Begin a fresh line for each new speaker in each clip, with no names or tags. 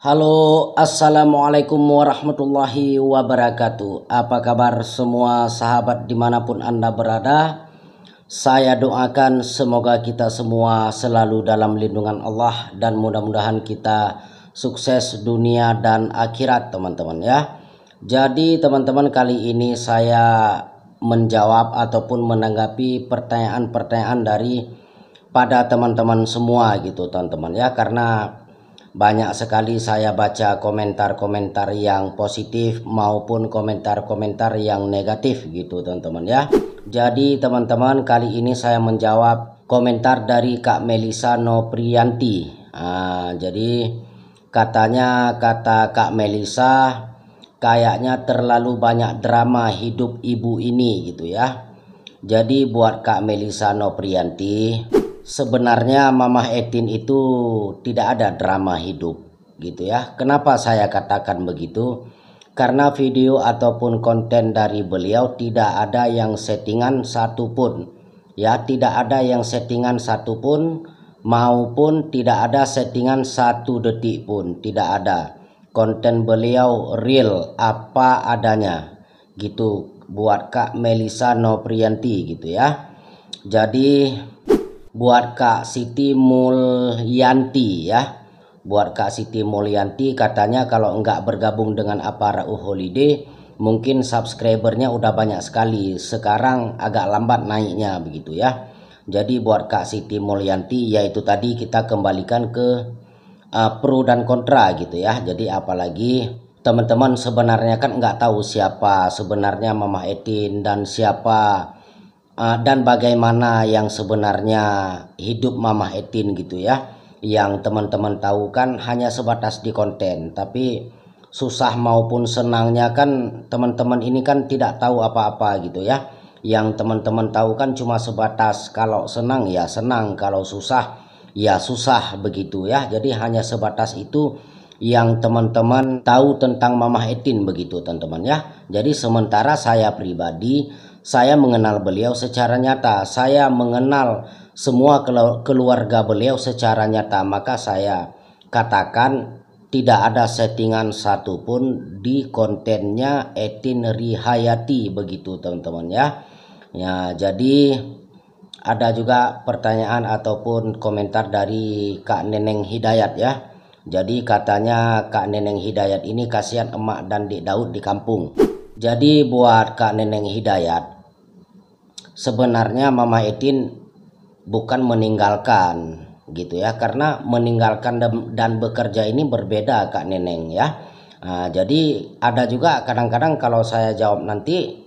Halo, assalamualaikum warahmatullahi wabarakatuh. Apa kabar semua sahabat dimanapun Anda berada? Saya doakan semoga kita semua selalu dalam lindungan Allah dan mudah-mudahan kita sukses dunia dan akhirat, teman-teman. Ya, jadi teman-teman, kali ini saya menjawab ataupun menanggapi pertanyaan-pertanyaan dari pada teman-teman semua gitu teman-teman ya karena banyak sekali saya baca komentar-komentar yang positif maupun komentar-komentar yang negatif gitu teman-teman ya. Jadi teman-teman kali ini saya menjawab komentar dari Kak Melisa Noprianti. Nah, jadi katanya kata Kak Melisa kayaknya terlalu banyak drama hidup ibu ini gitu ya. Jadi buat Kak Melisa Noprianti sebenarnya Mamah Etin itu tidak ada drama hidup gitu ya. Kenapa saya katakan begitu? Karena video ataupun konten dari beliau tidak ada yang settingan satupun. Ya, tidak ada yang settingan satupun maupun tidak ada settingan satu detik pun, tidak ada. Konten beliau real apa adanya. Gitu buat Kak Melisa Noprianti gitu ya. Jadi buat Kak Siti Mulyanti ya buat Kak Siti Mulyanti katanya kalau enggak bergabung dengan Apara U Holiday mungkin subscribernya udah banyak sekali sekarang agak lambat naiknya begitu ya jadi buat Kak Siti Mulyanti yaitu tadi kita kembalikan ke uh, pro dan kontra gitu ya jadi apalagi teman-teman sebenarnya kan nggak tahu siapa sebenarnya Mama Etin dan siapa Ah, dan bagaimana yang sebenarnya hidup Mama Etin gitu ya yang teman-teman tahu kan hanya sebatas di konten tapi susah maupun senangnya kan teman-teman ini kan tidak tahu apa-apa gitu ya yang teman-teman tahu kan cuma sebatas kalau senang ya senang kalau susah ya susah begitu ya jadi hanya sebatas itu yang teman-teman tahu tentang Mamah Etin begitu teman-teman ya jadi sementara saya pribadi saya mengenal beliau secara nyata. Saya mengenal semua keluarga beliau secara nyata. Maka saya katakan tidak ada settingan satupun di kontennya Etin Rihayati begitu teman-teman ya. Ya, jadi ada juga pertanyaan ataupun komentar dari Kak Neneng Hidayat ya. Jadi katanya Kak Neneng Hidayat ini kasihan emak dan Dik Daud di kampung. Jadi buat Kak Neneng Hidayat sebenarnya Mama Etin bukan meninggalkan gitu ya karena meninggalkan dan bekerja ini berbeda Kak Neneng ya. Nah, jadi ada juga kadang-kadang kalau saya jawab nanti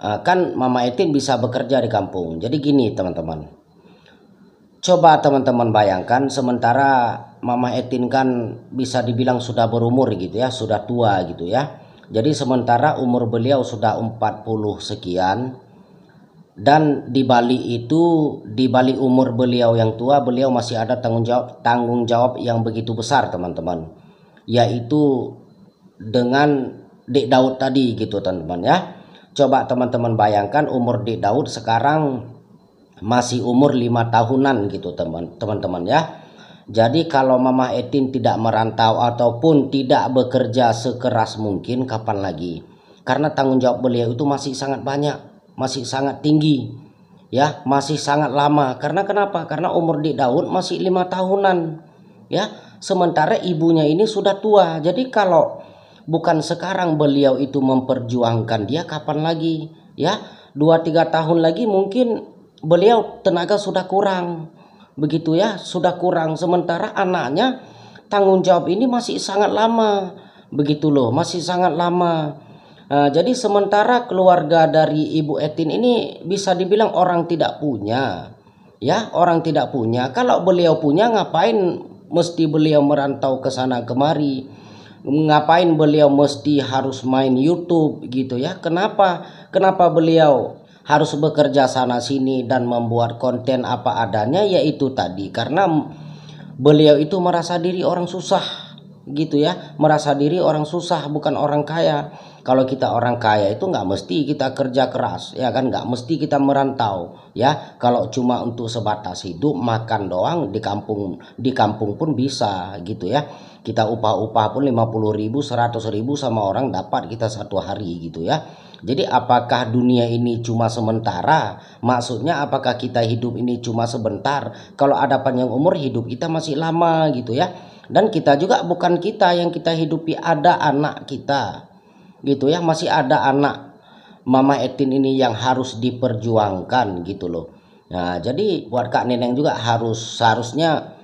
ah, kan Mama Etin bisa bekerja di kampung. Jadi gini teman-teman. Coba teman-teman bayangkan sementara Mama Etin kan bisa dibilang sudah berumur gitu ya, sudah tua gitu ya jadi sementara umur beliau sudah 40 sekian dan di Bali itu di Bali umur beliau yang tua beliau masih ada tanggung jawab tanggung jawab yang begitu besar teman-teman yaitu dengan Dek Daud tadi gitu teman-teman ya. Coba teman-teman bayangkan umur Dek Daud sekarang masih umur 5 tahunan gitu teman-teman ya jadi kalau Mama Etin tidak merantau ataupun tidak bekerja sekeras mungkin kapan lagi? Karena tanggung jawab beliau itu masih sangat banyak, masih sangat tinggi. Ya, masih sangat lama. Karena kenapa? Karena umur di Daud masih lima tahunan. Ya, sementara ibunya ini sudah tua. Jadi kalau bukan sekarang beliau itu memperjuangkan dia kapan lagi? Ya, dua tiga tahun lagi mungkin beliau tenaga sudah kurang begitu ya sudah kurang sementara anaknya tanggung jawab ini masih sangat lama begitu loh masih sangat lama nah, jadi sementara keluarga dari ibu Etin ini bisa dibilang orang tidak punya ya orang tidak punya kalau beliau punya ngapain mesti beliau merantau ke sana kemari ngapain beliau mesti harus main YouTube gitu ya kenapa kenapa beliau harus bekerja sana sini dan membuat konten apa adanya yaitu tadi karena beliau itu merasa diri orang susah gitu ya merasa diri orang susah bukan orang kaya kalau kita orang kaya itu nggak mesti kita kerja keras ya kan nggak mesti kita merantau ya kalau cuma untuk sebatas hidup makan doang di kampung di kampung pun bisa gitu ya kita upah-upah pun 50 ribu 100 ribu sama orang dapat kita satu hari gitu ya jadi apakah dunia ini cuma sementara? Maksudnya apakah kita hidup ini cuma sebentar? Kalau ada panjang umur hidup kita masih lama gitu ya. Dan kita juga bukan kita yang kita hidupi ada anak kita. Gitu ya, masih ada anak Mama Etin ini yang harus diperjuangkan gitu loh. Nah, jadi buat Kak Neneng juga harus seharusnya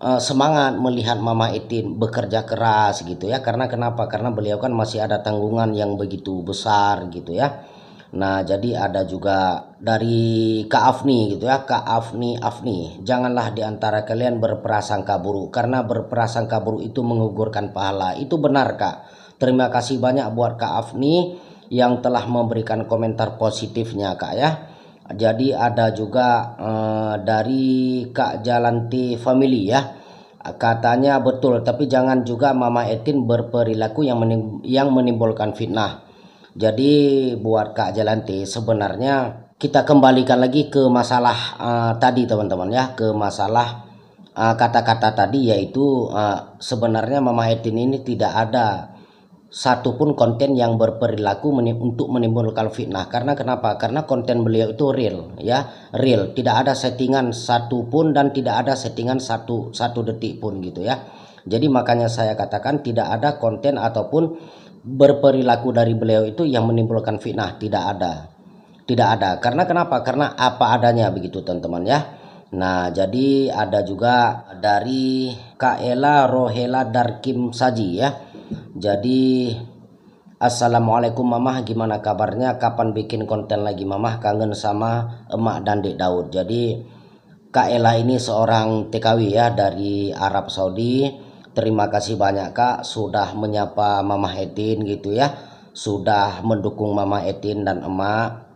uh, semangat melihat Mama Itin bekerja keras gitu ya karena kenapa karena beliau kan masih ada tanggungan yang begitu besar gitu ya nah jadi ada juga dari Kak Afni gitu ya Kak Afni Afni janganlah diantara kalian berprasangka buruk karena berprasangka buruk itu mengugurkan pahala itu benar Kak terima kasih banyak buat Kak Afni yang telah memberikan komentar positifnya Kak ya jadi ada juga uh, dari Kak Jalanti Family ya. Katanya betul, tapi jangan juga Mama Etin berperilaku yang menim yang menimbulkan fitnah. Jadi buat Kak Jalanti sebenarnya kita kembalikan lagi ke masalah uh, tadi teman-teman ya, ke masalah eh, kata-kata uh, tadi yaitu uh, sebenarnya Mama Etin ini tidak ada satupun konten yang berperilaku menim untuk menimbulkan fitnah karena kenapa karena konten beliau itu real ya real tidak ada settingan satupun dan tidak ada settingan satu satu detik pun gitu ya jadi makanya saya katakan tidak ada konten ataupun berperilaku dari beliau itu yang menimbulkan fitnah tidak ada tidak ada karena kenapa karena apa adanya begitu teman-teman ya Nah, jadi ada juga dari Kaela Rohela Darkim Saji ya. Jadi Assalamualaikum mamah gimana kabarnya kapan bikin konten lagi mamah kangen sama emak dan dek Daud jadi Kak Ella ini seorang TKW ya dari Arab Saudi terima kasih banyak Kak sudah menyapa mamah Etin gitu ya sudah mendukung mamah Etin dan emak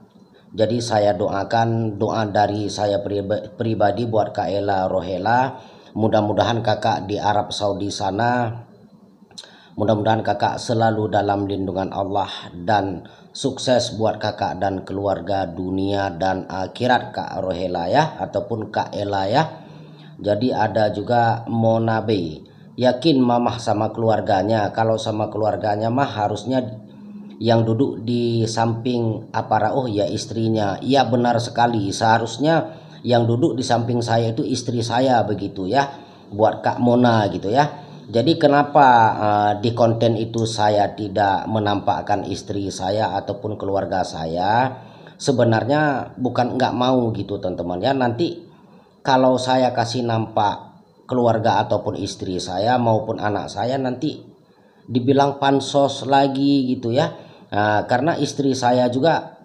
jadi saya doakan doa dari saya pribadi buat Kak Ella Rohela mudah-mudahan kakak di Arab Saudi sana Mudah-mudahan kakak selalu dalam lindungan Allah dan sukses buat kakak dan keluarga dunia dan akhirat Kak Rohela ya ataupun Kak Ela ya. Jadi ada juga Mona B Yakin mamah sama keluarganya. Kalau sama keluarganya mah harusnya yang duduk di samping apara oh ya istrinya. Iya benar sekali. Seharusnya yang duduk di samping saya itu istri saya begitu ya. Buat Kak Mona gitu ya. Jadi kenapa uh, di konten itu saya tidak menampakkan istri saya ataupun keluarga saya? Sebenarnya bukan nggak mau gitu teman-teman ya. Nanti kalau saya kasih nampak keluarga ataupun istri saya maupun anak saya nanti dibilang pansos lagi gitu ya. Nah, karena istri saya juga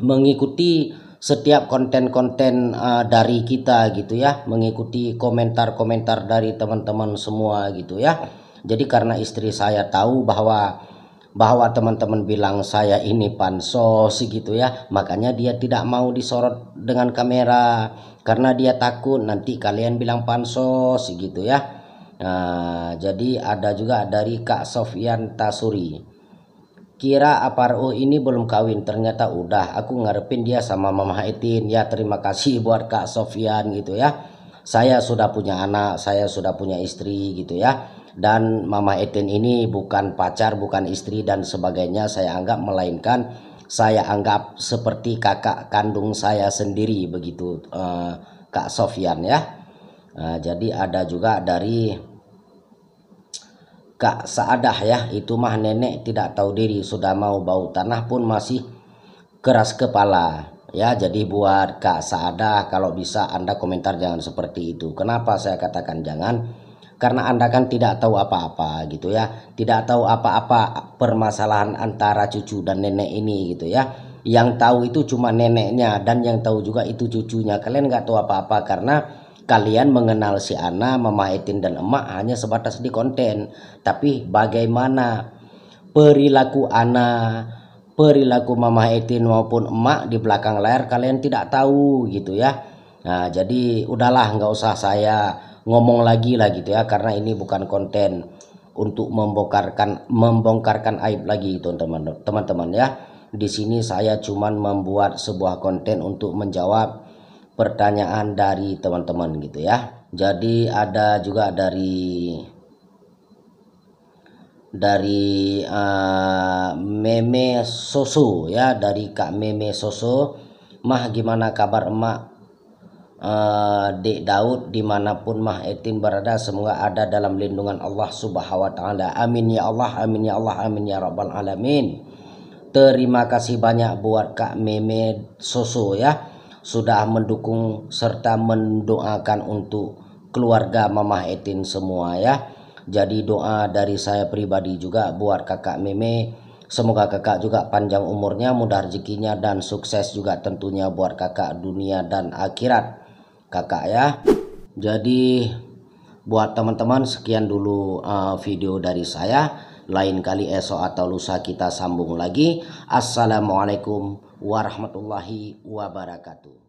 mengikuti setiap konten-konten uh, dari kita gitu ya, mengikuti komentar-komentar dari teman-teman semua gitu ya. Jadi karena istri saya tahu bahwa bahwa teman-teman bilang saya ini pansos gitu ya, makanya dia tidak mau disorot dengan kamera karena dia takut nanti kalian bilang pansos gitu ya. Nah, jadi ada juga dari Kak Sofian Tasuri. Kira aparu ini belum kawin, ternyata udah. Aku ngarepin dia sama Mama Etin. Ya terima kasih buat Kak Sofian gitu ya. Saya sudah punya anak, saya sudah punya istri gitu ya. Dan Mama Etin ini bukan pacar, bukan istri dan sebagainya. Saya anggap melainkan saya anggap seperti kakak kandung saya sendiri begitu eh, Kak Sofian ya. Nah, jadi ada juga dari Kak Saadah ya itu mah nenek tidak tahu diri sudah mau bau tanah pun masih keras kepala ya jadi buat Kak Saadah kalau bisa Anda komentar jangan seperti itu kenapa saya katakan jangan karena Anda kan tidak tahu apa-apa gitu ya tidak tahu apa-apa permasalahan antara cucu dan nenek ini gitu ya yang tahu itu cuma neneknya dan yang tahu juga itu cucunya kalian nggak tahu apa-apa karena kalian mengenal si Ana, Mama Etin dan Emak hanya sebatas di konten, tapi bagaimana perilaku Ana, perilaku Mama Etin maupun Emak di belakang layar kalian tidak tahu gitu ya. Nah, jadi udahlah nggak usah saya ngomong lagi lah gitu ya karena ini bukan konten untuk membongkarkan membongkarkan aib lagi teman-teman teman-teman ya di sini saya cuman membuat sebuah konten untuk menjawab pertanyaan dari teman-teman gitu ya. Jadi ada juga dari dari uh, Meme Soso ya dari Kak Meme Soso mah gimana kabar emak uh, Dek Daud dimanapun mah etim berada semoga ada dalam lindungan Allah subhanahu wa ta'ala amin ya Allah amin ya Allah amin ya Rabbal Alamin terima kasih banyak buat Kak Meme Soso ya sudah mendukung serta mendoakan untuk keluarga Mamah Etin semua ya. Jadi doa dari saya pribadi juga buat kakak Meme. Semoga kakak juga panjang umurnya, mudah rezekinya dan sukses juga tentunya buat kakak dunia dan akhirat. Kakak ya. Jadi buat teman-teman sekian dulu uh, video dari saya. Lain kali esok atau lusa kita sambung lagi. Assalamualaikum warahmatullahi wabarakatuh.